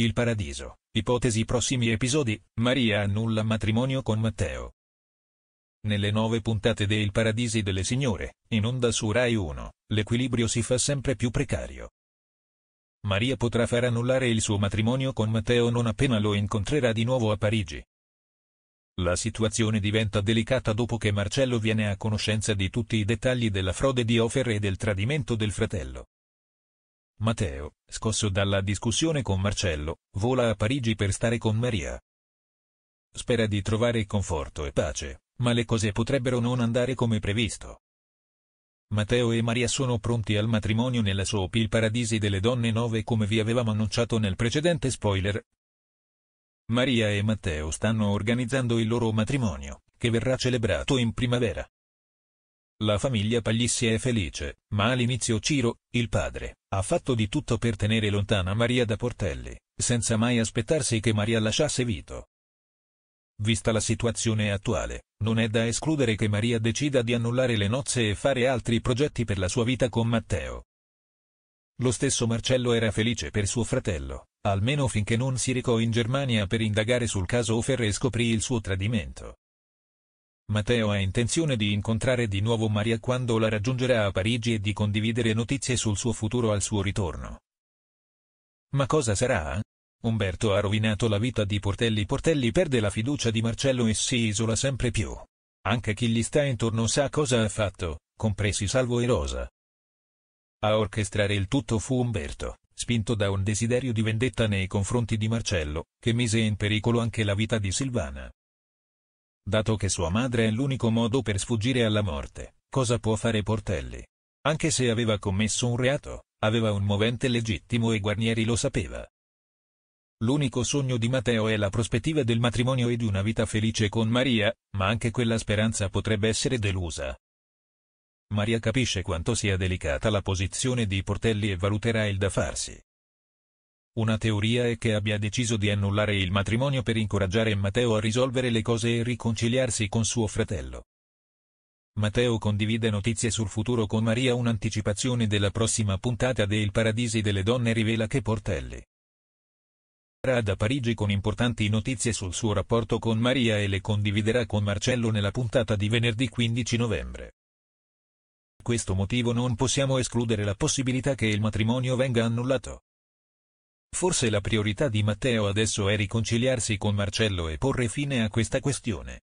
Il paradiso, ipotesi prossimi episodi, Maria annulla matrimonio con Matteo. Nelle nove puntate de Il Paradisi delle Signore, in onda su Rai 1, l'equilibrio si fa sempre più precario. Maria potrà far annullare il suo matrimonio con Matteo non appena lo incontrerà di nuovo a Parigi. La situazione diventa delicata dopo che Marcello viene a conoscenza di tutti i dettagli della frode di Ofer e del tradimento del fratello. Matteo, scosso dalla discussione con Marcello, vola a Parigi per stare con Maria. Spera di trovare conforto e pace, ma le cose potrebbero non andare come previsto. Matteo e Maria sono pronti al matrimonio nella soap Il Paradisi delle Donne 9 come vi avevamo annunciato nel precedente spoiler. Maria e Matteo stanno organizzando il loro matrimonio, che verrà celebrato in primavera. La famiglia Paglissi è felice, ma all'inizio Ciro, il padre, ha fatto di tutto per tenere lontana Maria da Portelli, senza mai aspettarsi che Maria lasciasse Vito. Vista la situazione attuale, non è da escludere che Maria decida di annullare le nozze e fare altri progetti per la sua vita con Matteo. Lo stesso Marcello era felice per suo fratello, almeno finché non si recò in Germania per indagare sul caso Offer e scoprì il suo tradimento. Matteo ha intenzione di incontrare di nuovo Maria quando la raggiungerà a Parigi e di condividere notizie sul suo futuro al suo ritorno. Ma cosa sarà? Eh? Umberto ha rovinato la vita di Portelli Portelli perde la fiducia di Marcello e si isola sempre più. Anche chi gli sta intorno sa cosa ha fatto, compresi Salvo e Rosa. A orchestrare il tutto fu Umberto, spinto da un desiderio di vendetta nei confronti di Marcello, che mise in pericolo anche la vita di Silvana dato che sua madre è l'unico modo per sfuggire alla morte, cosa può fare Portelli? Anche se aveva commesso un reato, aveva un movente legittimo e Guarnieri lo sapeva. L'unico sogno di Matteo è la prospettiva del matrimonio e di una vita felice con Maria, ma anche quella speranza potrebbe essere delusa. Maria capisce quanto sia delicata la posizione di Portelli e valuterà il da farsi. Una teoria è che abbia deciso di annullare il matrimonio per incoraggiare Matteo a risolvere le cose e riconciliarsi con suo fratello. Matteo condivide notizie sul futuro con Maria un'anticipazione della prossima puntata de Il Paradisi delle Donne rivela che Portelli sarà da Parigi con importanti notizie sul suo rapporto con Maria e le condividerà con Marcello nella puntata di venerdì 15 novembre. Per questo motivo non possiamo escludere la possibilità che il matrimonio venga annullato. Forse la priorità di Matteo adesso è riconciliarsi con Marcello e porre fine a questa questione.